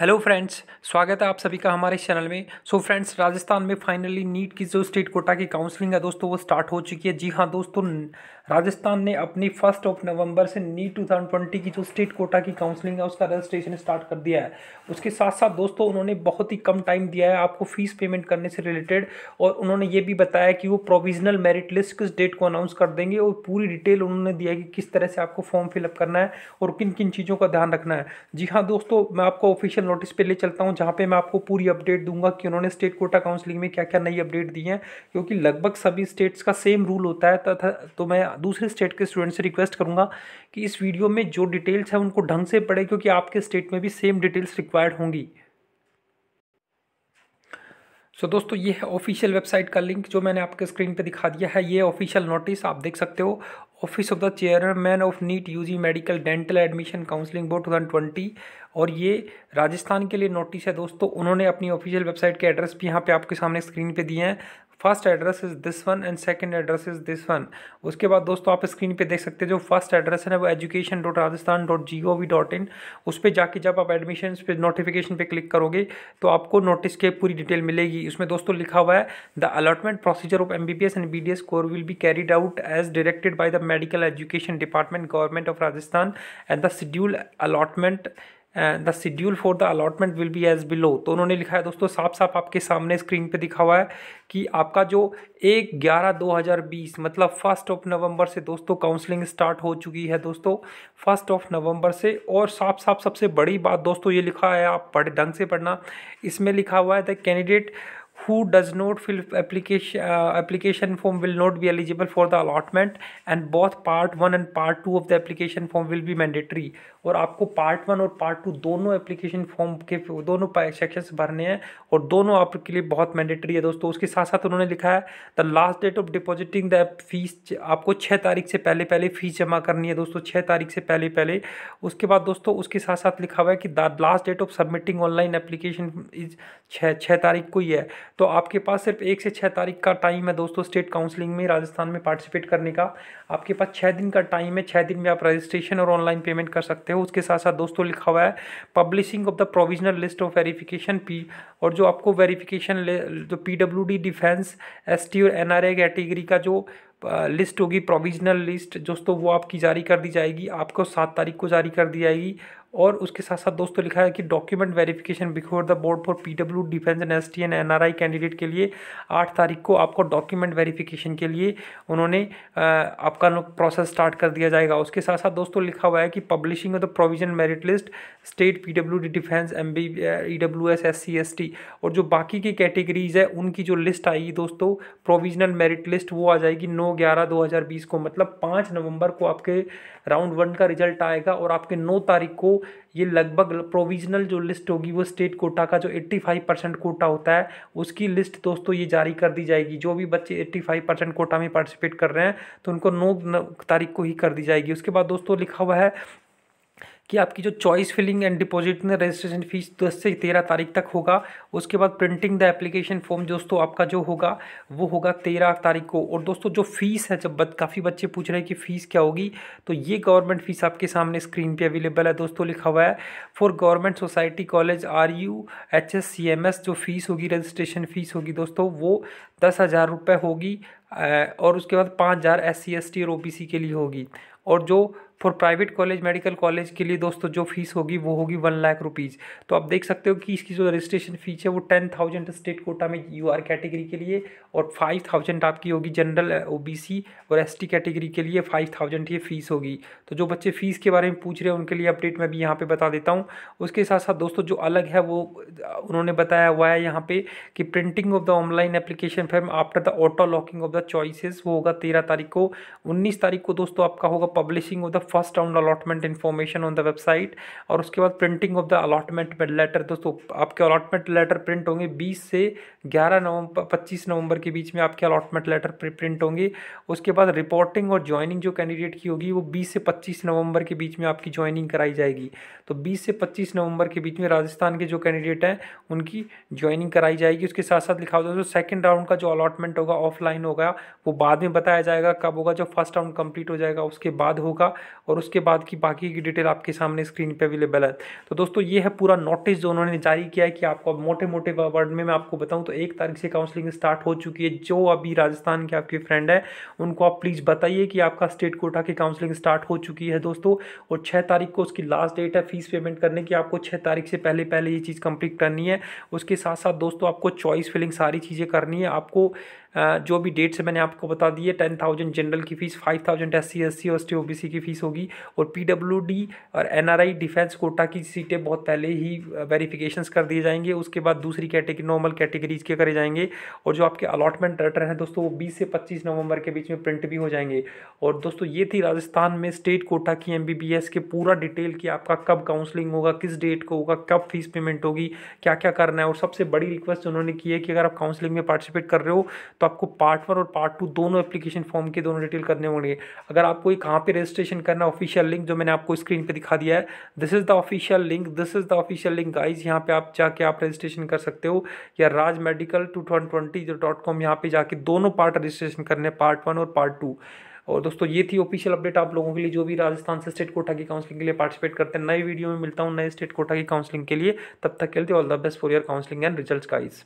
hello friends स्वागत है आप सभी का हमारे चैनल में सो so फ्रेंड्स राजस्थान में फाइनली नीट की जो स्टेट कोटा की काउंसलिंग है दोस्तों वो स्टार्ट हो चुकी है जी हाँ दोस्तों राजस्थान ने अपनी फर्स्ट ऑफ नवंबर से नीट ट्वेंटी की जो स्टेट कोटा की काउंसलिंग है उसका रजिस्ट्रेशन स्टार्ट कर दिया है उसके साथ साथ दोस्तों उन्होंने बहुत ही कम टाइम दिया है आपको फीस पेमेंट करने से रिलेटेड और उन्होंने ये भी बताया कि वो प्रोविजनल मेरिट लिस्ट किस डेट को अनाउंस कर देंगे और पूरी डिटेल उन्होंने दिया कि किस तरह से आपको फॉर्म फिलअप करना है और किन किन चीज़ों का ध्यान रखना है जी हाँ दोस्तों मैं आपको ऑफिशियल ऑफिशियल नोटिस पे ले चलता हूँ जहाँ पे मैं आपको पूरी अपडेट दूंगा कि उन्होंने स्टेट कोटा काउंसिलिंग में क्या क्या नई अपडेट दी है क्योंकि लगभग सभी स्टेट्स का सेम रूल होता है तथा तो मैं दूसरे स्टेट के स्टूडेंट से रिक्वेस्ट करूँगा कि इस वीडियो में जो डिटेल्स हैं उनको ढंग से पढ़े क्योंकि आपके स्टेट में भी सेम डिटेल्स रिक्वायर्ड होंगी तो दोस्तों ये है ऑफिशियल वेबसाइट का लिंक जो मैंने आपके स्क्रीन पे दिखा दिया है ये ऑफिशियल नोटिस आप देख सकते हो office of the chairman of NEET UG medical dental admission counselling board 2020 और ये राजस्थान के लिए नोटिस है दोस्तों उन्होंने अपनी ऑफिशियल वेबसाइट के एड्रेस भी यहाँ पे आपके सामने स्क्रीन पे दिए हैं first address is this one and second address is this one उसके बाद दोस्तों आप स्क्रीन पे देख सकते हैं जो फर्स्ट एड्रेस है ना वो education dot Rajasthan dot G O V dot in उस पर जाके जब आप एडमिशन पे नोटिफिकेशन पे क्लिक करोगे तो आपको नोटिस के पूरी डिटेल मिलेगी उसमें दोस्तों लिखा हुआ है the allotment procedure of M B B S and B D S course will be carried out as directed by the medical education department government of Rajasthan and the schedule allotment the schedule for the allotment will be as below तो उन्होंने लिखा है दोस्तों साफ साफ आपके सामने screen पे दिखा हुआ है कि आपका जो एक ग्यारह दो हज़ार बीस मतलब फर्स्ट ऑफ नवंबर से दोस्तों काउंसलिंग स्टार्ट हो चुकी है दोस्तों फर्स्ट ऑफ नवंबर से और साफ साफ सबसे बड़ी बात दोस्तों ये लिखा है आप पढ़ ढंग से पढ़ना इसमें लिखा हुआ है the candidate who does not fill application uh, application form will not be eligible for the allotment and both part 1 and part 2 of the application form will be mandatory और आपको पार्ट वन और part two दोनों application form के दोनों sections भरने हैं और दोनों आपके लिए बहुत मैंडेटरी है दोस्तों उसके साथ साथ उन्होंने लिखा है the last date of depositing the fees आपको छः तारीख से पहले पहले फ़ीस जमा करनी है दोस्तों छः तारीख से पहले पहले उसके बाद दोस्तों उसके साथ साथ लिखा हुआ है कि the last date of submitting online application is छः छः तारीख को ही है तो आपके पास सिर्फ एक से छः तारीख का टाइम है दोस्तों स्टेट काउंसलिंग में राजस्थान में पार्टिसिपेट करने का आपके पास छः दिन का टाइम है छः दिन में आप रजिस्ट्रेशन और ऑनलाइन पेमेंट कर सकते हो उसके साथ साथ दोस्तों लिखा हुआ है publishing of the provisional list of verification P और जो आपको वेरीफिकेशन जो P W D defence S T और एन आर ए कैटेगरी का जो लिस्ट होगी प्रोविजनल लिस्ट दोस्तों वो आपकी जारी कर दी जाएगी आपको सात तारीख को जारी कर दी जाएगी और उसके साथ साथ दोस्तों लिखा है कि document verification before the board for PW defence and S T and NRI candidate के लिए आठ तारीख को आपको डॉक्यूमेंट वेरिफिकेशन के लिए उन्होंने आपका प्रोसेस स्टार्ट कर दिया जाएगा उसके साथ साथ दोस्तों लिखा हुआ है कि publishing of the provision merit list state P W D defence M B E W S S C S T और जो बाकी की कैटेगरीज है उनकी जो लिस्ट आएगी दोस्तों प्रोविजनल मेरिट लिस्ट वो आ जाएगी नौ ग्यारह दो हज़ार बीस को मतलब पाँच नवंबर को आपके राउंड वन का रिजल्ट आएगा और आपके नौ तारीख को ये लगभग प्रोविजनल जो लिस्ट होगी वो स्टेट कोटा का जो 85 परसेंट कोटा होता है उसकी लिस्ट दोस्तों ये जारी कर दी जाएगी जो भी बच्चे 85 परसेंट कोटा में पार्टिसिपेट कर रहे हैं तो उनको नौ तारीख को ही कर दी जाएगी उसके बाद दोस्तों लिखा हुआ है कि आपकी जो चॉइस फिलिंग एंड डिपॉजिट में रजिस्ट्रेशन फीस दस से तेरह तारीख तक होगा उसके बाद प्रिंटिंग द एप्लीकेशन फॉर्म दोस्तों आपका जो होगा वो होगा तेरह तारीख को और दोस्तों जो फीस है जब काफ़ी बच्चे पूछ रहे हैं कि फ़ीस क्या होगी तो ये गवर्नमेंट फीस आपके सामने स्क्रीन पर अवेलेबल है दोस्तों लिखा हुआ है for government society college R U H S C M S जो फ़ीस होगी रजिस्ट्रेशन फ़ीस होगी दोस्तों वो दस हज़ार रुपये होगी और उसके बाद पाँच हज़ार एस सी एस टी और ओ बी सी के लिए होगी और जो for private college medical college के लिए दोस्तों जो फीस होगी वो होगी वन लाख रुपीज़ तो आप देख सकते हो कि इसकी जो रजिस्ट्रेशन फीस है वो टेन थाउजेंड स्टेट कोटा में यू आर कैटेगरी के लिए और फाइव थाउजेंड आपकी होगी जनरल ओ बी सी और एस टी कैटेगरी के लिए फाइव थाउजेंड ये फीस होगी तो जो बच्चे फ़ीस के बारे में पूछ रहे हैं उनके लिए अपडेट मैं भी यहाँ पर बता देता हूँ उसके साथ साथ दोस्तों जो अलग है वो उन्होंने बताया हुआ है यहाँ पे कि printing of the online application form after the auto locking of the choices वो होगा तेरह तारीख को उन्नीस तारीख को दोस्तों आपका होगा publishing of the first round allotment information on the website और उसके बाद printing of the allotment letter दोस्तों आपके अलॉटमेंट लेटर प्रिंट होंगे बीस से ग्यारह नवंबर पच्चीस नवंबर के बीच में आपके अलॉटमेंट लेटर प्रिंट होंगे उसके बाद रिपोर्टिंग और ज्वाइनिंग जो कैंडिडेट की होगी वो बीस से पच्चीस नवंबर के बीच में आपकी ज्वाइनिंग कराई जाएगी तो बीस से पच्चीस नवंबर के बीच में राजस्थान के जो कैंडिडेट हैं उनकी ज्वाइनिंग कराई जाएगी उसके साथ साथ लिखा होता दोस्तों सेकेंड राउंड का जो अलॉटमेंट होगा ऑफलाइन होगा वो बाद में बताया जाएगा कब होगा जो फर्स्ट राउंड कंप्लीट हो जाएगा उसके बाद होगा और उसके बाद की बाकी की डिटेल आपके सामने स्क्रीन पे अवेलेबल है तो दोस्तों ये है पूरा नोटिस जो उन्होंने जारी किया है कि आपको अब मोटे मोटे वर्ड में मैं आपको बताऊँ तो एक तारीख से काउंसलिंग स्टार्ट हो चुकी है जो अभी राजस्थान के आपके फ्रेंड है उनको आप प्लीज़ बताइए कि आपका स्टेट कोटा की काउंसलिंग स्टार्ट हो चुकी है दोस्तों और छः तारीख को उसकी लास्ट डेट है फीस पेमेंट करने की आपको छः तारीख से पहले पहले ये चीज़ कंप्लीट करनी है उसके साथ साथ दोस्तों आपको चॉइस फिलिंग सारी चीज़ें करनी है आपको जो भी डेट्स मैंने आपको बता दी है टेन थाउजेंड जनरल की fees five thousand S C S C और S T O B C की फ़ीस होगी और पी डब्ल्यू डी और N R I defence quota की सीटें बहुत पहले ही वेरीफिकेशन कर दिए जाएंगे उसके बाद दूसरी कैटेगरी नॉर्मल कैटेगरीज के करे जाएंगे और जो आपके अलॉटमेंट लेटर हैं दोस्तों वो बीस से पच्चीस नवंबर के बीच में प्रिंट भी हो जाएंगे और दोस्तों ये थी राजस्थान में स्टेट कोटा की एम बी बी एस के पूरा डिटेल कि आपका कब काउंसलिंग होगा किस डेट को होगा कब फीस पेमेंट होगी क्या क्या करना है और सबसे बड़ी रिक्वेस्ट उन्होंने की है कि अगर आप काउंसलिंग में पार्टिसिपेट कर रहे हो तो आपको पार्ट वन और पार्ट टू दोनों एप्लीकेशन फॉर्म के दोनों डिटेल करने होंगे अगर आपको ये कहाँ पे रजिस्ट्रेशन करना ऑफिशियल लिंक जो मैंने आपको स्क्रीन पे दिखा दिया है this is the official link this is the official link guys यहाँ पे आप जाके आप रजिस्ट्रेशन कर सकते हो या Raj medical two thousand twenty जो डॉट कॉम यहाँ पर जाके दोनों पार्ट रजिस्ट्रेशन करने पार्ट वन और पार्ट टू और दोस्तों ये थी ऑफिशियल अपडेट आप लोगों के लिए जो भी राजस्थान से स्टेट कोटा की काउंसलिंग के लिए पार्टिसिपेट करते हैं नई वीडियो में मिलता हूँ नए स्टेट कोटा की काउंसलिंग के लिए तब तक के लिए all the best for your counselling and result guys